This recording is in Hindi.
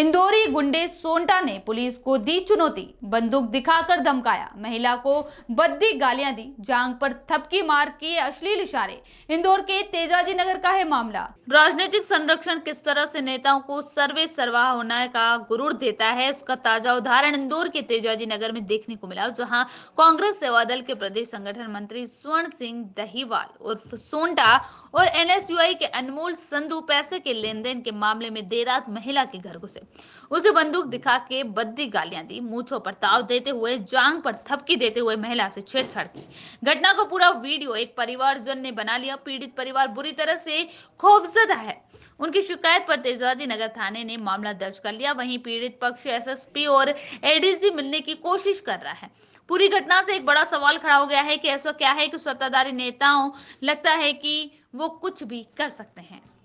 इंदौरी गुंडे सोंटा ने पुलिस को दी चुनौती बंदूक दिखाकर धमकाया महिला को बद्दी गालियां दी जांग पर थपकी मार किए अश्लील इशारे इंदौर के तेजाजी नगर का है मामला राजनीतिक संरक्षण किस तरह से नेताओं को सर्वे सर्वा होने का गुरूर देता है उसका ताजा उदाहरण इंदौर के तेजाजी नगर में देखने को मिला जहाँ कांग्रेस सेवा दल के प्रदेश संगठन मंत्री स्वर्ण सिंह दहीवाल उर्फ सोंटा और एन के अनमोल संधु पैसे के लेन देन के मामले में देर रात महिला के घर घुसे उसे बंदूक दिखा के बद्दी गालियां दी मूछो पर ताव देते हुए जांग पर थपकी देते हुए महिला से छेड़छाड़ की घटना को पूरा वीडियो एक परिवारजन ने बना लिया पीड़ित परिवार बुरी तरह से खौफजदा है उनकी शिकायत पर तेजाजी नगर थाने ने मामला दर्ज कर लिया वहीं पीड़ित पक्ष एसएसपी और एडीजी मिलने की कोशिश कर रहा है पूरी घटना से एक बड़ा सवाल खड़ा हो गया है कि ऐसा क्या है कि सत्ताधारी नेताओं लगता है कि वो कुछ भी कर सकते हैं